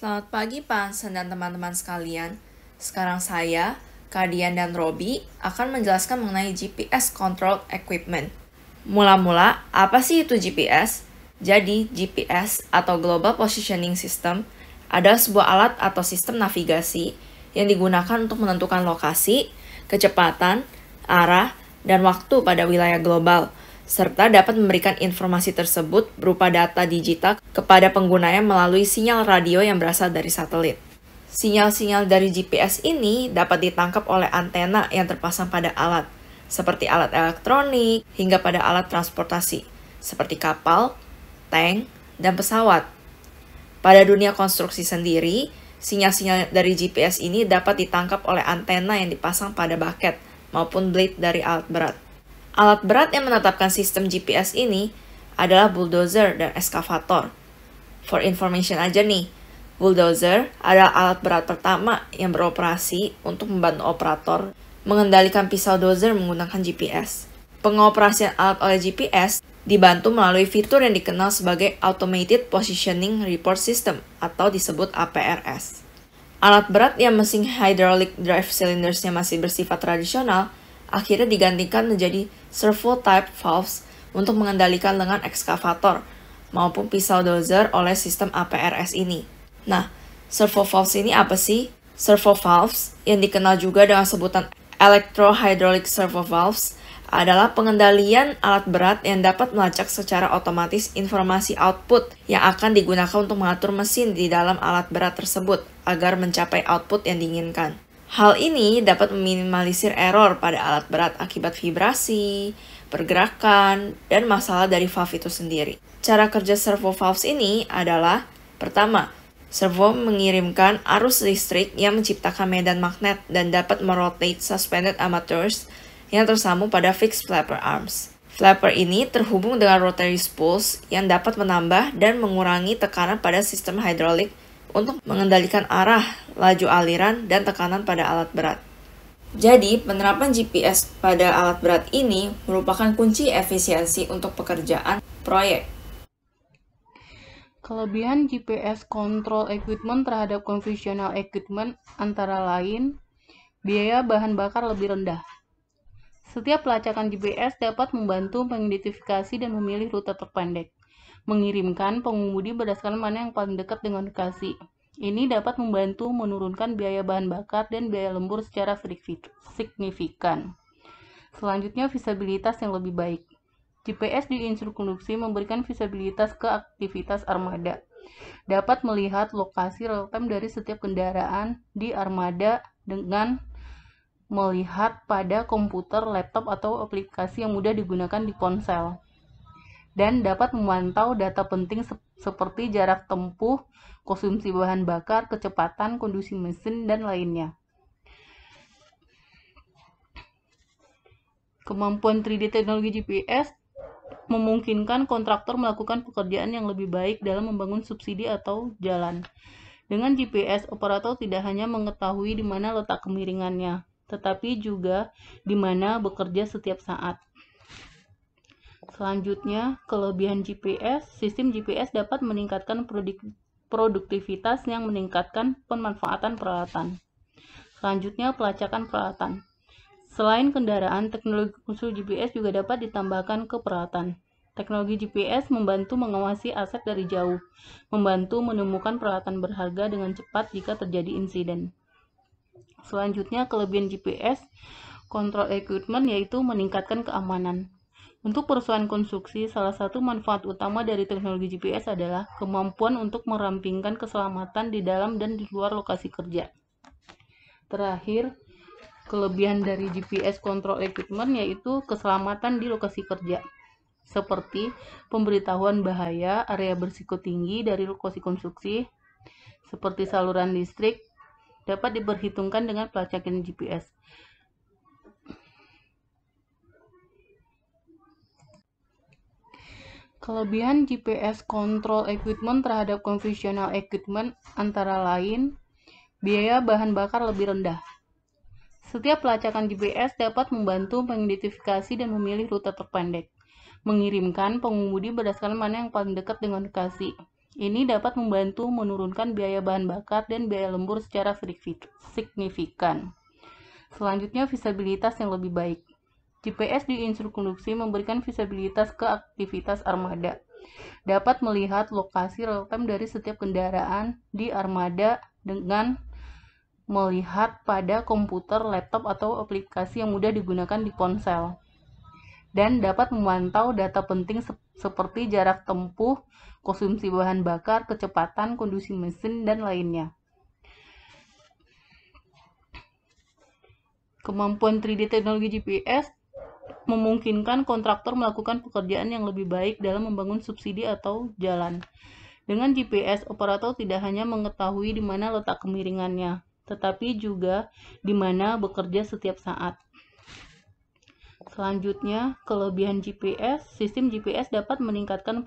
Selamat pagi Pak Hansen dan teman-teman sekalian. Sekarang saya, Kadian dan Robi akan menjelaskan mengenai GPS Control Equipment. Mula-mula, apa sih itu GPS? Jadi, GPS atau Global Positioning System adalah sebuah alat atau sistem navigasi yang digunakan untuk menentukan lokasi, kecepatan, arah, dan waktu pada wilayah global serta dapat memberikan informasi tersebut berupa data digital kepada penggunanya melalui sinyal radio yang berasal dari satelit. Sinyal-sinyal dari GPS ini dapat ditangkap oleh antena yang terpasang pada alat, seperti alat elektronik hingga pada alat transportasi, seperti kapal, tank, dan pesawat. Pada dunia konstruksi sendiri, sinyal-sinyal dari GPS ini dapat ditangkap oleh antena yang dipasang pada baket maupun blade dari alat berat. Alat berat yang menetapkan sistem GPS ini adalah bulldozer dan eskavator. For information aja nih, bulldozer adalah alat berat pertama yang beroperasi untuk membantu operator mengendalikan pisau dozer menggunakan GPS. Pengoperasian alat oleh GPS dibantu melalui fitur yang dikenal sebagai Automated Positioning Report System atau disebut APRS. Alat berat yang mesin hydraulic drive cylindersnya masih bersifat tradisional akhirnya digantikan menjadi servo type valves untuk mengendalikan lengan ekskavator maupun pisau dozer oleh sistem APRS ini. Nah, servo valves ini apa sih? Servo valves yang dikenal juga dengan sebutan electrohydraulic servo valves adalah pengendalian alat berat yang dapat melacak secara otomatis informasi output yang akan digunakan untuk mengatur mesin di dalam alat berat tersebut agar mencapai output yang diinginkan. Hal ini dapat meminimalisir error pada alat berat akibat vibrasi, pergerakan, dan masalah dari valve itu sendiri. Cara kerja servo valves ini adalah pertama, servo mengirimkan arus listrik yang menciptakan medan magnet dan dapat merotate suspended amateurs yang tersambung pada fixed flapper arms. Flapper ini terhubung dengan rotary spools yang dapat menambah dan mengurangi tekanan pada sistem hidrolik untuk mengendalikan arah laju aliran, dan tekanan pada alat berat. Jadi, penerapan GPS pada alat berat ini merupakan kunci efisiensi untuk pekerjaan proyek. Kelebihan GPS control equipment terhadap konvensional equipment antara lain biaya bahan bakar lebih rendah. Setiap pelacakan GPS dapat membantu mengidentifikasi dan memilih rute terpendek, mengirimkan pengemudi berdasarkan mana yang paling dekat dengan lokasi, ini dapat membantu menurunkan biaya bahan bakar dan biaya lembur secara signifikan. Selanjutnya, visibilitas yang lebih baik. GPS di instruksi konduksi memberikan visibilitas ke aktivitas armada. Dapat melihat lokasi real-time dari setiap kendaraan di armada dengan melihat pada komputer, laptop, atau aplikasi yang mudah digunakan di ponsel dan dapat memantau data penting seperti jarak tempuh, konsumsi bahan bakar, kecepatan, kondisi mesin, dan lainnya. Kemampuan 3D teknologi GPS memungkinkan kontraktor melakukan pekerjaan yang lebih baik dalam membangun subsidi atau jalan. Dengan GPS, operator tidak hanya mengetahui di mana letak kemiringannya, tetapi juga di mana bekerja setiap saat. Selanjutnya, kelebihan GPS, sistem GPS dapat meningkatkan produktivitas yang meningkatkan pemanfaatan peralatan. Selanjutnya, pelacakan peralatan. Selain kendaraan, teknologi khusus GPS juga dapat ditambahkan ke peralatan. Teknologi GPS membantu mengawasi aset dari jauh, membantu menemukan peralatan berharga dengan cepat jika terjadi insiden. Selanjutnya, kelebihan GPS, kontrol equipment yaitu meningkatkan keamanan. Untuk perusahaan konstruksi, salah satu manfaat utama dari teknologi GPS adalah kemampuan untuk merampingkan keselamatan di dalam dan di luar lokasi kerja. Terakhir, kelebihan dari GPS control equipment yaitu keselamatan di lokasi kerja seperti pemberitahuan bahaya area bersiko tinggi dari lokasi konstruksi seperti saluran listrik dapat diperhitungkan dengan pelacakan GPS. Kelebihan GPS control equipment terhadap konvensional equipment antara lain biaya bahan bakar lebih rendah. Setiap pelacakan GPS dapat membantu mengidentifikasi dan memilih rute terpendek, mengirimkan pengemudi berdasarkan mana yang paling dekat dengan lokasi. Ini dapat membantu menurunkan biaya bahan bakar dan biaya lembur secara signifikan. Selanjutnya, visibilitas yang lebih baik. GPS di diinstruksi memberikan visibilitas ke aktivitas armada. Dapat melihat lokasi real time dari setiap kendaraan di armada dengan melihat pada komputer, laptop, atau aplikasi yang mudah digunakan di ponsel. Dan dapat memantau data penting se seperti jarak tempuh, konsumsi bahan bakar, kecepatan, kondisi mesin, dan lainnya. Kemampuan 3D teknologi GPS memungkinkan kontraktor melakukan pekerjaan yang lebih baik dalam membangun subsidi atau jalan. Dengan GPS, operator tidak hanya mengetahui di mana letak kemiringannya, tetapi juga di mana bekerja setiap saat. Selanjutnya, kelebihan GPS, sistem GPS dapat meningkatkan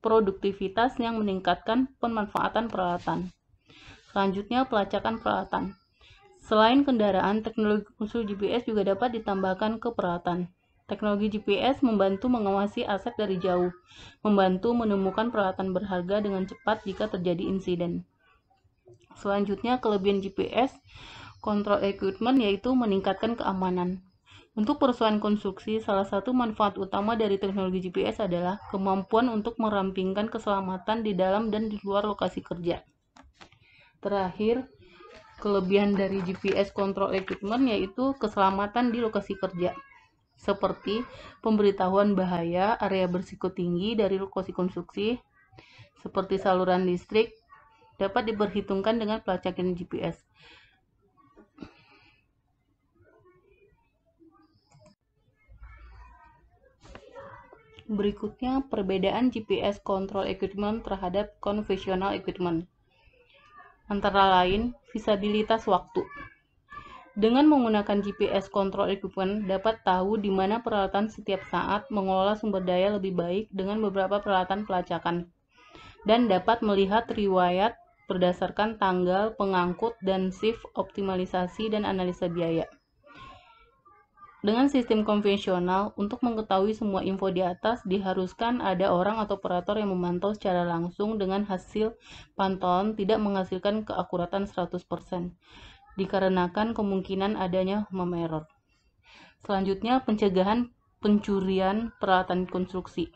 produktivitas yang meningkatkan pemanfaatan peralatan. Selanjutnya, pelacakan peralatan. Selain kendaraan, teknologi khusus GPS juga dapat ditambahkan ke peralatan. Teknologi GPS membantu mengawasi aset dari jauh, membantu menemukan peralatan berharga dengan cepat jika terjadi insiden. Selanjutnya, kelebihan GPS kontrol equipment yaitu meningkatkan keamanan. Untuk perusahaan konstruksi, salah satu manfaat utama dari teknologi GPS adalah kemampuan untuk merampingkan keselamatan di dalam dan di luar lokasi kerja. Terakhir, Kelebihan dari GPS control equipment yaitu keselamatan di lokasi kerja, seperti pemberitahuan bahaya area berisiko tinggi dari lokasi konstruksi, seperti saluran listrik, dapat diperhitungkan dengan pelacakan GPS. Berikutnya, perbedaan GPS control equipment terhadap konvensional equipment antara lain visibilitas waktu. Dengan menggunakan GPS control equipment dapat tahu di mana peralatan setiap saat mengelola sumber daya lebih baik dengan beberapa peralatan pelacakan dan dapat melihat riwayat berdasarkan tanggal, pengangkut, dan shift optimalisasi dan analisa biaya. Dengan sistem konvensional, untuk mengetahui semua info di atas diharuskan ada orang atau operator yang memantau secara langsung dengan hasil pantauan tidak menghasilkan keakuratan 100%, dikarenakan kemungkinan adanya memeror. Selanjutnya, pencegahan pencurian peralatan konstruksi.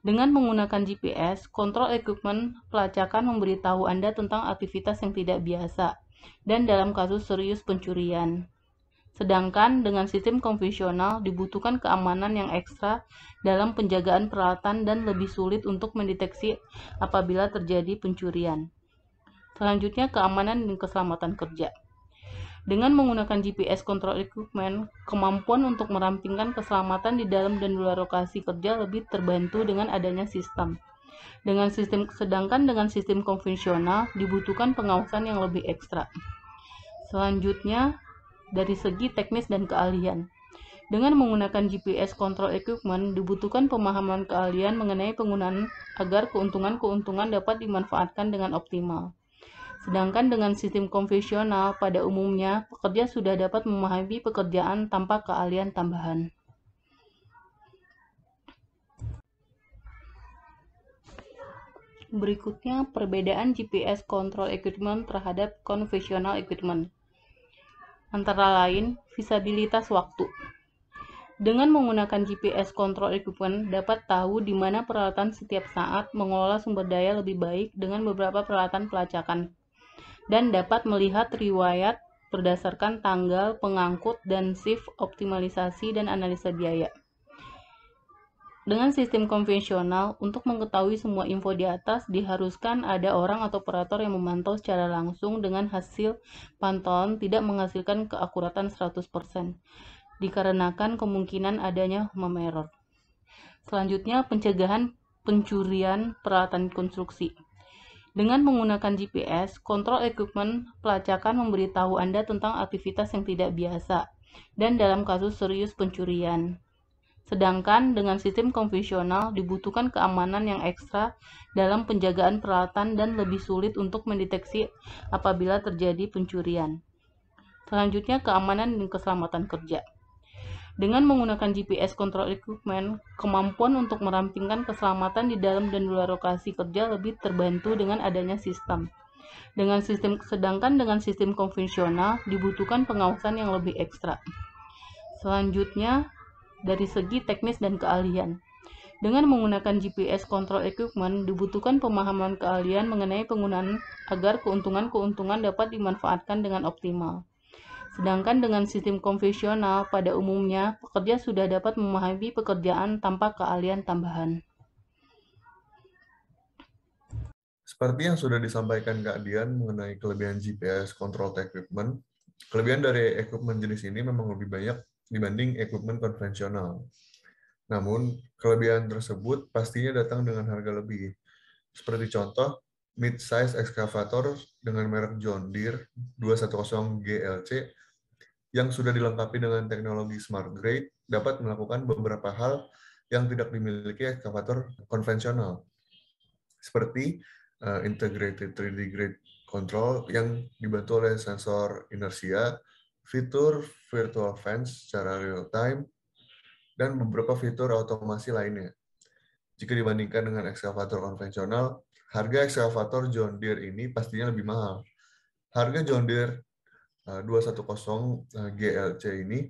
Dengan menggunakan GPS, kontrol equipment pelacakan memberitahu Anda tentang aktivitas yang tidak biasa dan dalam kasus serius pencurian. Sedangkan dengan sistem konvensional dibutuhkan keamanan yang ekstra dalam penjagaan peralatan dan lebih sulit untuk mendeteksi apabila terjadi pencurian. Selanjutnya keamanan dan keselamatan kerja. Dengan menggunakan GPS control equipment, kemampuan untuk merampingkan keselamatan di dalam dan luar lokasi kerja lebih terbantu dengan adanya sistem. Dengan sistem sedangkan dengan sistem konvensional dibutuhkan pengawasan yang lebih ekstra. Selanjutnya, dari segi teknis dan keahlian. Dengan menggunakan GPS control equipment, dibutuhkan pemahaman keahlian mengenai penggunaan agar keuntungan-keuntungan dapat dimanfaatkan dengan optimal. Sedangkan dengan sistem konvensional, pada umumnya pekerja sudah dapat memahami pekerjaan tanpa keahlian tambahan. Berikutnya, perbedaan GPS control equipment terhadap konvensional equipment antara lain visibilitas waktu. Dengan menggunakan GPS control equipment, dapat tahu di mana peralatan setiap saat mengelola sumber daya lebih baik dengan beberapa peralatan pelacakan, dan dapat melihat riwayat berdasarkan tanggal, pengangkut, dan shift optimalisasi dan analisa biaya. Dengan sistem konvensional, untuk mengetahui semua info di atas diharuskan ada orang atau operator yang memantau secara langsung dengan hasil pantauan tidak menghasilkan keakuratan 100%, dikarenakan kemungkinan adanya human Selanjutnya, pencegahan pencurian peralatan konstruksi. Dengan menggunakan GPS, kontrol equipment pelacakan memberitahu Anda tentang aktivitas yang tidak biasa dan dalam kasus serius pencurian Sedangkan dengan sistem konvensional dibutuhkan keamanan yang ekstra dalam penjagaan peralatan dan lebih sulit untuk mendeteksi apabila terjadi pencurian. Selanjutnya keamanan dan keselamatan kerja. Dengan menggunakan GPS control equipment, kemampuan untuk merampingkan keselamatan di dalam dan luar lokasi kerja lebih terbantu dengan adanya sistem. Dengan sistem sedangkan dengan sistem konvensional dibutuhkan pengawasan yang lebih ekstra. Selanjutnya, dari segi teknis dan keahlian. Dengan menggunakan GPS control equipment, dibutuhkan pemahaman keahlian mengenai penggunaan agar keuntungan-keuntungan dapat dimanfaatkan dengan optimal. Sedangkan dengan sistem konvensional, pada umumnya pekerja sudah dapat memahami pekerjaan tanpa keahlian tambahan. Seperti yang sudah disampaikan Kak Dian mengenai kelebihan GPS control equipment, kelebihan dari equipment jenis ini memang lebih banyak dibanding equipment konvensional. Namun, kelebihan tersebut pastinya datang dengan harga lebih. Seperti contoh, mid-size excavator dengan merek John Deere 210 GLC yang sudah dilengkapi dengan teknologi smart grade dapat melakukan beberapa hal yang tidak dimiliki excavator konvensional. Seperti eh, integrated 3D grade control yang dibantu oleh sensor inersia, fitur virtual fans secara real time, dan beberapa fitur otomasi lainnya. Jika dibandingkan dengan ekskavator konvensional, harga ekskavator John Deere ini pastinya lebih mahal. Harga John Deere 210 eh, eh, GLC ini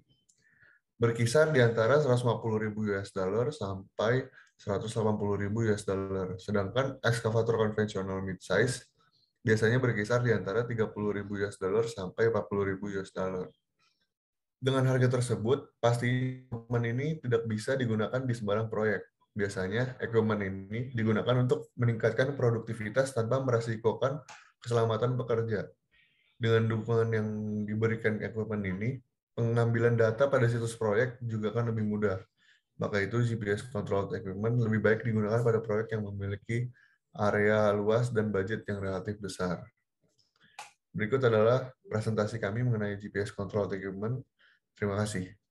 berkisar di antara 150.000 US dollar sampai 180.000 US dollar. Sedangkan ekskavator konvensional mid size biasanya berkisar di antara 30.000 US dollar sampai 40.000 US dollar. Dengan harga tersebut, pasti equipment ini tidak bisa digunakan di sembarang proyek. Biasanya, equipment ini digunakan untuk meningkatkan produktivitas tanpa merasikokan keselamatan pekerja. Dengan dukungan yang diberikan equipment ini, pengambilan data pada situs proyek juga akan lebih mudah. Maka itu GPS controlled equipment lebih baik digunakan pada proyek yang memiliki area luas dan budget yang relatif besar. Berikut adalah presentasi kami mengenai GPS Control Equipment. Terima kasih.